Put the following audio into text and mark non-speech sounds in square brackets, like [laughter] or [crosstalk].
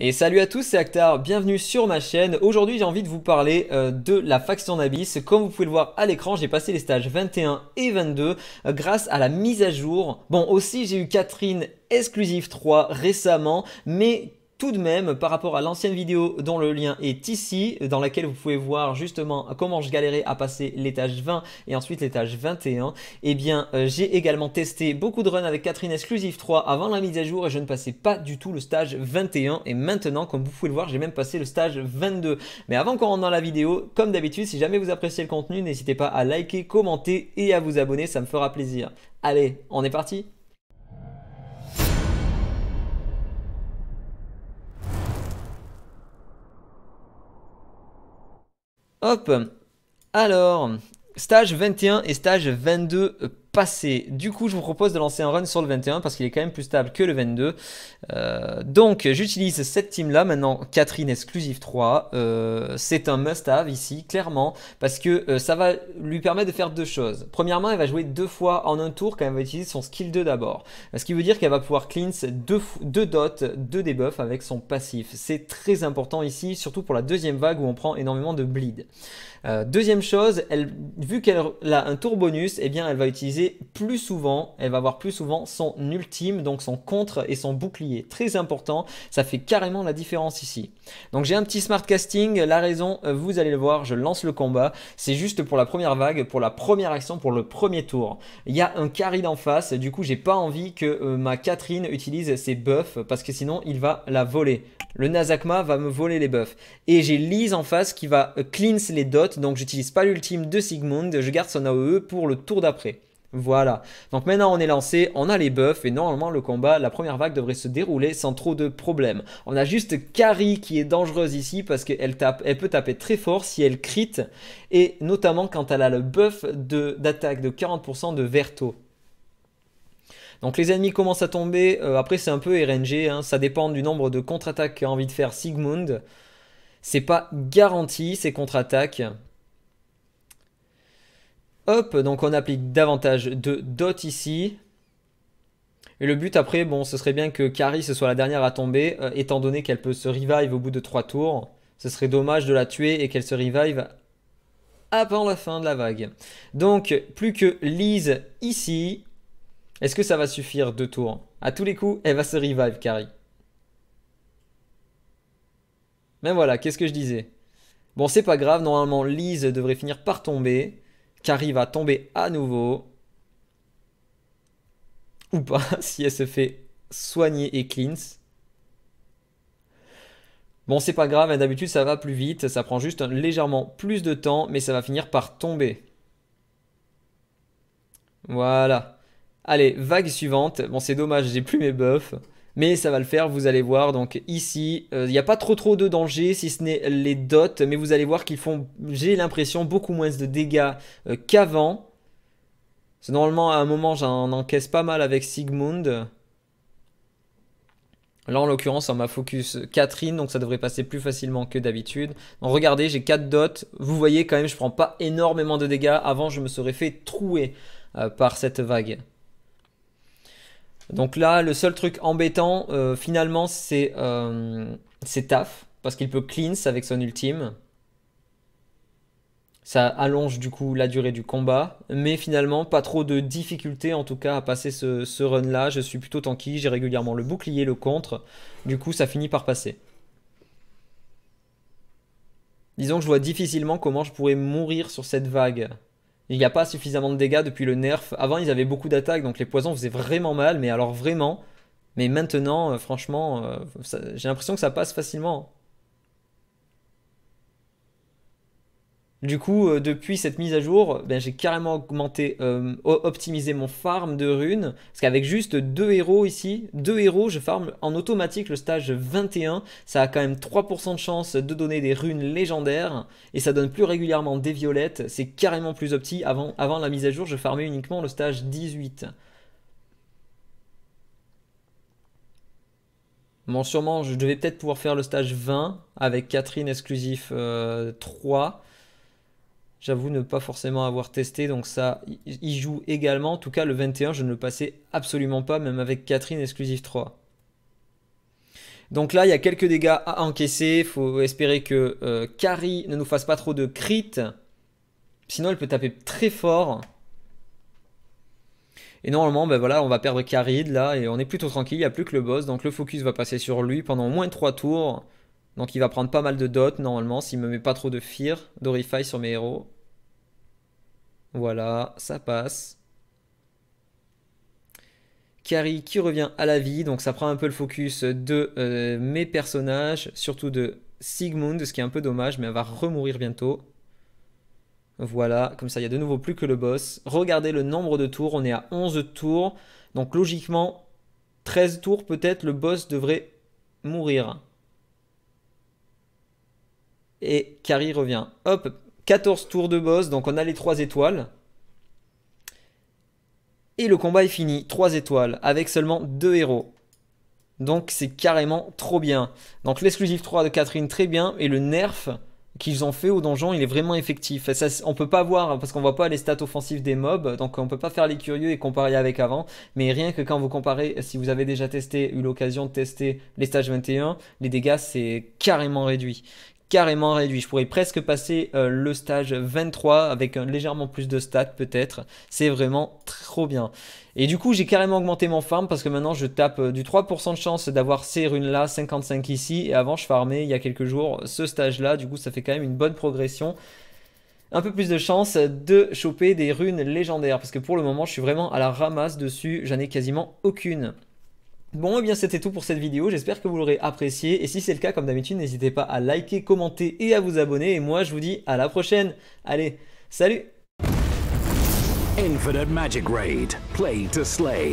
Et salut à tous, c'est Actar, bienvenue sur ma chaîne. Aujourd'hui j'ai envie de vous parler euh, de la faction d'Abyss. Comme vous pouvez le voir à l'écran, j'ai passé les stages 21 et 22 euh, grâce à la mise à jour. Bon aussi j'ai eu Catherine exclusive 3 récemment, mais tout de même par rapport à l'ancienne vidéo dont le lien est ici, dans laquelle vous pouvez voir justement comment je galérais à passer l'étage 20 et ensuite l'étage 21, eh bien euh, j'ai également testé beaucoup de runs avec Catherine Exclusive 3 avant la mise à jour et je ne passais pas du tout le stage 21 et maintenant comme vous pouvez le voir j'ai même passé le stage 22. Mais avant qu'on rentre dans la vidéo, comme d'habitude si jamais vous appréciez le contenu n'hésitez pas à liker, commenter et à vous abonner, ça me fera plaisir. Allez, on est parti Hop. Alors, stage 21 et stage 22 du coup, je vous propose de lancer un run sur le 21 parce qu'il est quand même plus stable que le 22. Euh, donc, j'utilise cette team-là. Maintenant, Catherine exclusive 3. Euh, c'est un must-have ici, clairement, parce que euh, ça va lui permettre de faire deux choses. Premièrement, elle va jouer deux fois en un tour quand elle va utiliser son skill 2 d'abord. Ce qui veut dire qu'elle va pouvoir cleanse deux, dots, deux debuffs avec son passif. C'est très important ici, surtout pour la deuxième vague où on prend énormément de bleed. deuxième chose, elle, vu qu'elle a un tour bonus, eh bien, elle va utiliser plus souvent, elle va avoir plus souvent son ultime, donc son contre et son bouclier. Très important, ça fait carrément la différence ici. Donc j'ai un petit smart casting, la raison, euh, vous allez le voir, je lance le combat. C'est juste pour la première vague, pour la première action, pour le premier tour. Il y a un carry en face, du coup j'ai pas envie que euh, ma Catherine utilise ses buffs, parce que sinon il va la voler. Le Nazakma va me voler les buffs. Et j'ai Lise en face qui va euh, cleanse les dots, donc j'utilise pas l'ultime de Sigmund, je garde son AOE pour le tour d'après. Voilà. Donc maintenant on est lancé, on a les buffs et normalement le combat, la première vague devrait se dérouler sans trop de problèmes. On a juste Carrie qui est dangereuse ici parce qu'elle tape, elle peut taper très fort si elle crit et notamment quand elle a le buff d'attaque de, 40% de Verto. Donc les ennemis commencent à tomber, euh, après c'est un peu RNG, hein. ça dépend du nombre de contre-attaques qu'a envie de faire Sigmund. C'est pas garanti ces contre-attaques. Hop, donc on applique davantage de dots ici. Et le but après, bon, ce serait bien que Carrie ce soit la dernière à tomber, euh, étant donné qu'elle peut se revive au bout de 3 tours. Ce serait dommage de la tuer et qu'elle se revive avant la fin de la vague. Donc, plus que Lise ici. Est-ce que ça va suffire 2 tours À tous les coups, elle va se revive, Carrie. Mais voilà, qu'est-ce que je disais Bon, c'est pas grave, normalement Lise devrait finir par tomber arrive à tomber à nouveau. Ou pas, [laughs] si elle se fait soigner et cleanse. Bon, c'est pas grave, hein, d'habitude ça va plus vite, ça prend juste légèrement plus de temps, mais ça va finir par tomber. Voilà. Allez, vague suivante. Bon, c'est dommage, j'ai plus mes buffs mais ça va le faire, vous allez voir. Donc ici, euh, il n'y a pas trop trop de danger, si ce n'est les dots, mais vous allez voir qu'ils font, j'ai l'impression, beaucoup moins de dégâts euh, qu'avant. normalement, à un moment, j'en encaisse pas mal avec Sigmund. Là, en l'occurrence, on m'a focus euh, Catherine, donc ça devrait passer plus facilement que d'habitude. regardez, j'ai 4 dots. Vous voyez quand même, je prends pas énormément de dégâts. Avant, je me serais fait trouer par cette vague. Donc là, le seul truc embêtant, euh, finalement, c'est euh, Taf, parce qu'il peut cleanse avec son ultime. Ça allonge du coup la durée du combat, mais finalement, pas trop de difficulté en tout cas à passer ce, ce run-là. Je suis plutôt tanky, j'ai régulièrement le bouclier, le contre, du coup ça finit par passer. Disons que je vois difficilement comment je pourrais mourir sur cette vague. Il n'y a pas suffisamment de dégâts depuis le nerf. Avant, ils avaient beaucoup d'attaques, donc les poisons faisaient vraiment mal, mais alors vraiment. Mais maintenant, euh, franchement, euh, j'ai l'impression que ça passe facilement. Du coup, euh, depuis cette mise à jour, ben, j'ai carrément augmenté, euh, optimisé mon farm de runes. Parce qu'avec juste deux héros ici, deux héros, je farm en automatique le stage 21. Ça a quand même 3% de chance de donner des runes légendaires. Et ça donne plus régulièrement des violettes. C'est carrément plus opti. Avant, avant la mise à jour, je farmais uniquement le stage 18. Bon, sûrement, je devais peut-être pouvoir faire le stage 20 avec Catherine exclusif 3. Euh, J'avoue ne pas forcément avoir testé, donc ça il joue également. En tout cas, le 21, je ne le passais absolument pas, même avec Catherine exclusive 3. Donc là, il y a quelques dégâts à encaisser. Il faut espérer que euh, Carrie ne nous fasse pas trop de crit. Sinon, elle peut taper très fort. Et normalement, ben voilà, on va perdre de là et on est plutôt tranquille, il n'y a plus que le boss. Donc le focus va passer sur lui pendant au moins 3 tours. Donc il va prendre pas mal de dots normalement s'il me met pas trop de fear, d'orify sur mes héros. Voilà, ça passe. Carrie qui revient à la vie, donc ça prend un peu le focus de euh, mes personnages, surtout de Sigmund, ce qui est un peu dommage, mais elle va remourir bientôt. Voilà, comme ça il y a de nouveau plus que le boss. Regardez le nombre de tours, on est à 11 tours, donc logiquement 13 tours peut-être le boss devrait mourir. Et Carrie revient. Hop, 14 tours de boss, donc on a les 3 étoiles. Et le combat est fini, 3 étoiles, avec seulement 2 héros. Donc c'est carrément trop bien. Donc l'exclusif 3 de Catherine, très bien. Et le nerf qu'ils ont fait au donjon, il est vraiment effectif. Ça, on peut pas voir, parce qu'on voit pas les stats offensives des mobs, donc on peut pas faire les curieux et comparer avec avant. Mais rien que quand vous comparez, si vous avez déjà testé, eu l'occasion de tester les stages 21, les dégâts c'est carrément réduit carrément réduit. Je pourrais presque passer euh, le stage 23 avec un, légèrement plus de stats peut-être. C'est vraiment trop bien. Et du coup, j'ai carrément augmenté mon farm parce que maintenant je tape euh, du 3% de chance d'avoir ces runes là, 55 ici. Et avant, je farmais il y a quelques jours ce stage là. Du coup, ça fait quand même une bonne progression un peu plus de chance de choper des runes légendaires parce que pour le moment je suis vraiment à la ramasse dessus, j'en ai quasiment aucune. Bon, et eh bien c'était tout pour cette vidéo, j'espère que vous l'aurez apprécié, et si c'est le cas, comme d'habitude, n'hésitez pas à liker, commenter et à vous abonner, et moi je vous dis à la prochaine Allez, salut Infinite Magic Raid, play to slay.